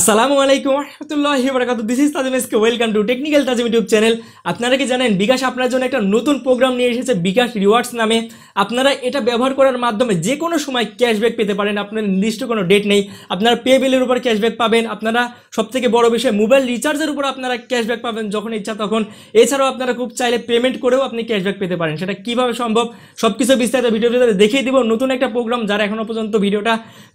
আসসালামু আলাইকুম রহমতুল্লাহ বরাকাত this is Tazim SK welcome to technical Tazim YouTube channel আপনারা কি জানেন বিকাশ আপনার জন্য একটা নতুন প্রোগ্রাম নিয়ে এসেছে বিকাশ রিওয়ার্ডস নামে আপনারা এটা ব্যবহার করার মাধ্যমে যে কোনো সময় ক্যাশব্যাক পেতে পারেন আপনার নির্দিষ্ট কোনো ডেট নেই আপনারা পে বিলের উপর ক্যাশব্যাক পাবেন আপনারা সবথেকে বড় বিষয় মোবাইল রিচার্জের উপর আপনারা ক্যাশব্যাক পাবেন যখন ইচ্ছা তখন এছাড়াও আপনারা খুব চাইলে পেমেন্ট করেও আপনি ক্যাশব্যাক পেতে পারেন সেটা কিভাবে সম্ভব সব কিছু বিস্তারিত ভিডিও ভিতরে দেখিয়ে দিব নতুন একটা প্রোগ্রাম যারা এখনও পর্যন্ত ভিডিওটা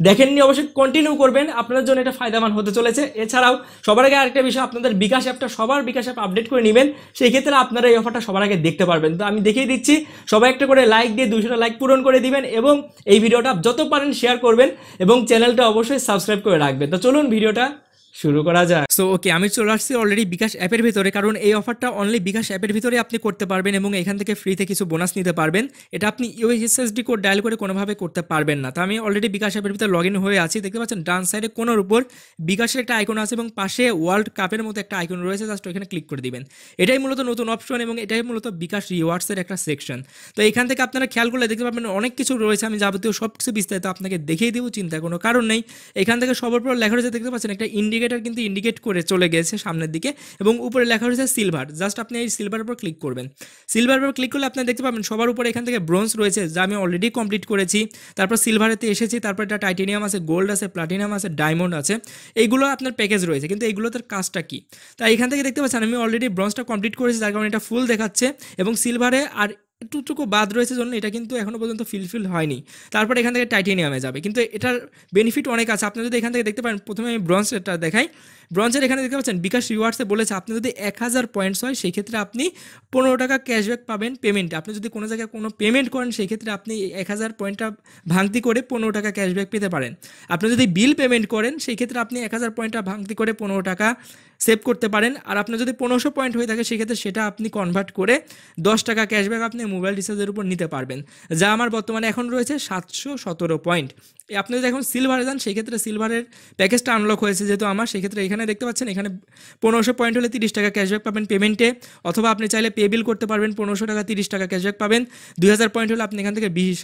দেখেননি অবশ্যই কন্টিনিউ করবেন আপনার জন্য এটা ফায়দামান মধ্যে চলেছে এছাড়াও সবার আগে আরেকটা বিষয় আপনাদের বিকাশ অ্যাপটা সবার বিকাশ অ্যাপ আপডেট করে নেবেন সেই ক্ষেত্রে আপনারা এই অফারটা সবার আগে দেখতে পারবেন তো আমি দেখিয়ে দিচ্ছি সবাই একটা করে লাইক দিয়ে দুশোটা লাইক পূরণ করে দিবেন এবং এই ভিডিওটা যত পারেন শেয়ার করবেন এবং চ্যানেলটা অবশ্যই সাবস্ক্রাইব করে রাখবেন তো চলুন ভিডিওটা শুরু করা যায় সো ওকে আমি চলে আসছি অলরেডি বিকাশ অ্যাপের ভিতরে কারণ এই অফারটা অনলি বিকাশ অ্যাপের ভিতরে আপনি করতে পারবেন এবং এখান থেকে ফ্রিতে কিছু বোনাস নিতে পারবেন এটা আপনি ইউএসএসডি কোড ডায়াল করে কোনোভাবে করতে পারবেন না তো আমি অলরেডি বিকাশ অ্যাপের ভিতরে লগ ইন হয়ে আছি দেখতে পাচ্ছেন ডান সাইডে কোনোর উপর বিকাশের একটা আইকন আছে এবং পাশে ওয়ার্ল্ড কাপের মতো একটা আইকন রয়েছে জাস্ট ওইখানে ক্লিক করে দিবেন এটাই মূলত নতুন অপশন এবং এটাই মূলত বিকাশ রিওয়ার্ডসের একটা সেকশন তো এখান থেকে আপনারা খেয়াল করলে দেখতে পাবেন অনেক কিছু রয়েছে আমি যাবতীয় সব কিছু বিস্তারিত আপনাকে দেখিয়ে দেবো চিন্তা কোনো কারণ নেই এখান থেকে সবার পর লেখা রয়েছে দেখতে পাচ্ছেন একটা ইন্ডিকে ইন্ডিকেটার কিন্তু ইন্ডিকেট করে চলে গেছে সামনের দিকে এবং উপরে লেখা রয়েছে সিলভার জাস্ট আপনি এই সিলভার উপর ক্লিক করবেন সিলভার উপর ক্লিক করলে আপনি দেখতে পাবেন সবার উপরে এখান থেকে ব্রোঞ্জ রয়েছে যা আমি অলরেডি কমপ্লিট করেছি তারপর সিলভারেতে এসেছি তারপর এটা টাইটেনিয়াম আছে গোল্ড আছে প্লাটিনিয়াম আছে ডায়মন্ড আছে এইগুলো আপনার প্যাকেজ রয়েছে কিন্তু এইগুলোর কাজটা কি তাই এখান থেকে দেখতে পাচ্ছেন আমি অলরেডি ব্রোঞ্জটা কমপ্লিট করেছি যার কারণে এটা ফুল দেখাচ্ছে এবং সিলভারে আর একটুটুকু বাদ রয়েছে জন্য এটা কিন্তু এখনও পর্যন্ত ফিলফিল হয়নি তারপর এখান থেকে টাইটেনিয়ামে যাবে কিন্তু এটার বেনিফিট অনেক আছে আপনি যদি এখান থেকে দেখতে পারেন প্রথমে আমি ব্রঞ্জ রেটটা দেখাই ব্রঞ্জের এখানে দেখতে পাচ্ছেন বিকাশ রিওয়ার্ডসে বলেছে আপনি যদি এক হাজার পয়েন্টস হয় সেই ক্ষেত্রে আপনি পনেরো টাকা ক্যাশব্যাক পাবেন পেমেন্টে আপনি যদি কোনো জায়গায় কোনো পেমেন্ট করেন সেই ক্ষেত্রে আপনি এক হাজার পয়েন্টটা ভাঙতি করে পনেরো টাকা ক্যাশব্যাক পেতে পারেন আপনি যদি বিল পেমেন্ট করেন সেই ক্ষেত্রে আপনি এক হাজার পয়েন্টটা ভাঙতি করে পনেরো টাকা সেভ করতে পারেন আর আপনার যদি পনেরোশো পয়েন্ট হয়ে থাকে সেক্ষেত্রে সেটা আপনি কনভার্ট করে দশ টাকা ক্যাশব্যাক আপনি মোবাইল রিচার্জের উপর নিতে পারবেন যা আমার বর্তমানে এখন রয়েছে সাতশো সতেরো পয়েন্ট আপনি যদি এখন সিলভারে যান সেক্ষেত্রে সিলভারের প্যাকেজটা আনলক হয়েছে যেহেতু আমার সেক্ষেত্রে এখানে এখানে দেখতে পাচ্ছেন এখানে পনেরোশো পয়েন্ট হলে তিরিশ টাকা ক্যাশব্যাক পাবেন পেমেন্টে অথবা আপনি চাইলে পে বিল করতে পারবেন পনেরোশো টাকা তিরিশ টাকা ক্যাশব্যাক পাবেন দুই পয়েন্ট হলে আপনি এখান থেকে বিশ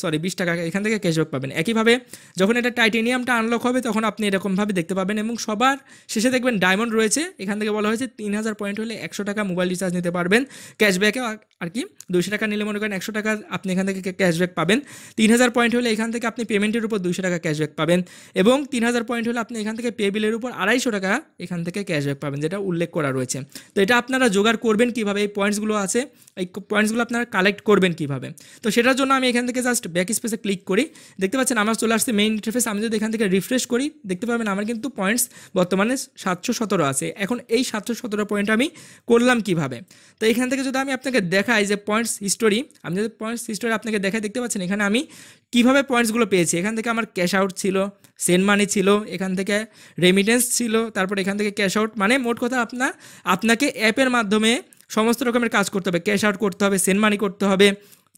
সরি বিশ টাকা এখান থেকে ক্যাশব্যাক পাবেন একইভাবে যখন এটা টাইটেনিয়ামটা আনলক হবে তখন আপনি এরকমভাবে দেখতে পাবেন এবং সবার শেষে দেখবেন ডায়মন্ড রয়েছে এখান থেকে বলা হয়েছে তিন হাজার পয়েন্ট হলে একশো টাকা মোবাইল রিচার্জ নিতে পারবেন ক্যাশব্যাকে আর কি দুশো টাকা নিলে মনে করেন একশো টাকা আপনি এখান থেকে ক্যাশব্যাক পাবেন তিন হাজার পয়েন্ট হলে এখান থেকে আপনি পেমেন্টের উপর দুশো টাকা ক্যাশব্যাক পাবেন এবং তিন হাজার পয়েন্ট হলে আপনি এখান থেকে পে বিলের উপর আড়াইশো টাকা এখান থেকে ক্যাশব্যাক পাবেন যেটা উল্লেখ করা রয়েছে তো এটা আপনারা জোগাড় করবেন কীভাবে এই পয়েন্টসগুলো আছে এই পয়েন্টসগুলো আপনারা কালেক্ট করবেন কীভাবে তো সেটার জন্য আমি এখান থেকে জাস্ট ব্যাক স্পেসে ক্লিক করি দেখতে পাচ্ছেন আমার চলে আসছে মেইন ইন্টারফেস আমি যদি এখান থেকে রিফ্রেশ করি দেখতে পাবেন আমার কিন্তু পয়েন্টস বর্তমানে সাতশো সতেরো আছে এখন এই সাতশো সতেরো পয়েন্ট আমি করলাম কিভাবে তো এখান থেকে যদি আমি আপনাকে দেখাই যে পয়েন্টস হিস্টোরি আমি যদি পয়েন্টস হিস্টোরি আপনাকে দেখাই দেখতে পাচ্ছেন এখানে আমি কিভাবে পয়েন্টসগুলো পেয়েছি এখান থেকে আমার ক্যাশ আউট ছিল সেন্ড মানি ছিল এখান থেকে রেমিটেন্স ছিল তারপর এখান থেকে ক্যাশ আউট মানে মোট কথা আপনার আপনাকে অ্যাপের মাধ্যমে সমস্ত রকমের কাজ করতে হবে ক্যাশ আউট করতে হবে সেন্ড মানি করতে হবে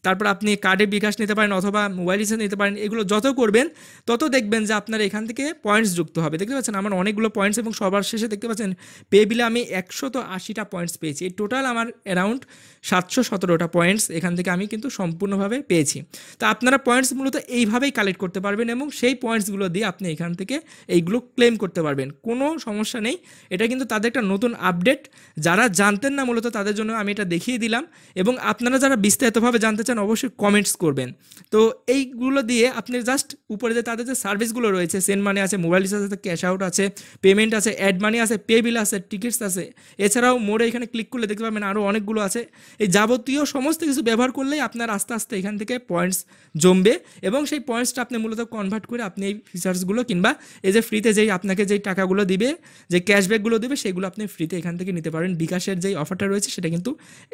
তারপর আপনি কার্ডে বিকাশ নিতে পারেন অথবা মোবাইল রিচার্জ নিতে পারেন এগুলো যত করবেন তত দেখবেন যে আপনার এখান থেকে পয়েন্টস যুক্ত হবে দেখতে পাচ্ছেন আমার অনেকগুলো পয়েন্টস এবং সবার শেষে দেখতে পাচ্ছেন পে বিলে আমি একশো তো আশিটা পয়েন্টস পেয়েছি এই টোটাল আমার অ্যারাউন্ড সাতশো সতেরোটা পয়েন্টস এখান থেকে আমি কিন্তু সম্পূর্ণভাবে পেয়েছি তা আপনারা পয়েন্টস মূলত এইভাবেই কালেক্ট করতে পারবেন এবং সেই পয়েন্টসগুলো দিয়ে আপনি এখান থেকে এইগুলো ক্লেম করতে পারবেন কোনো সমস্যা নেই এটা কিন্তু তাদের একটা নতুন আপডেট যারা জানতেন না মূলত তাদের জন্য আমি এটা দেখিয়ে দিলাম এবং আপনারা যারা বিস্তারিতভাবে জানতে চান অবশ্যই কমেন্টস করবেন তো এইগুলো দিয়ে আপনি জাস্ট উপরে যে তাদের যে সার্ভিসগুলো রয়েছে সেন্ট মানি আছে মোবাইল রিচার্জ আছে ক্যাশ আউট আছে পেমেন্ট আছে অ্যাড মানি আছে পে বিল আছে টিকিটস আছে এছাড়াও মোড়ে এখানে ক্লিক করলে দেখতে পাবেন আরও অনেকগুলো আছে এই যাবতীয় সমস্ত কিছু ব্যবহার করলেই আপনার আস্তে আস্তে এখান থেকে পয়েন্টস জমবে এবং সেই পয়েন্টসটা আপনি মূলত কনভার্ট করে আপনি এই ফিচার্সগুলো কিংবা এই যে ফ্রিতে যেই আপনাকে যেই টাকাগুলো দিবে যে ক্যাশব্যাকগুলো দেবে সেগুলো আপনি ফ্রিতে এখান থেকে নিতে পারেন বিকাশের যেই অফারটা রয়েছে সেটা কিন্তু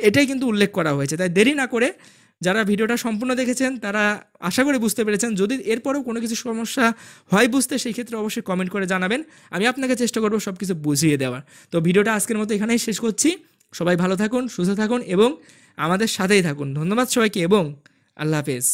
এটাই কিন্তু উল্লেখ করা হয়েছে তাই দেরি না করে যারা ভিডিওটা সম্পূর্ণ দেখেছেন তারা আশা করে বুঝতে পেরেছেন যদি এরপরেও কোনো কিছু সমস্যা হয় বুঝতে সেই ক্ষেত্রে অবশ্যই কমেন্ট করে জানাবেন আমি আপনাকে চেষ্টা করবো সব কিছু বুঝিয়ে দেওয়ার তো ভিডিওটা আজকের মতো এখানেই শেষ করছি সবাই ভালো থাকুন সুস্থ থাকুন এবং আমাদের সাথেই থাকুন ধন্যবাদ সবাইকে এবং আল্লাহ হাফেজ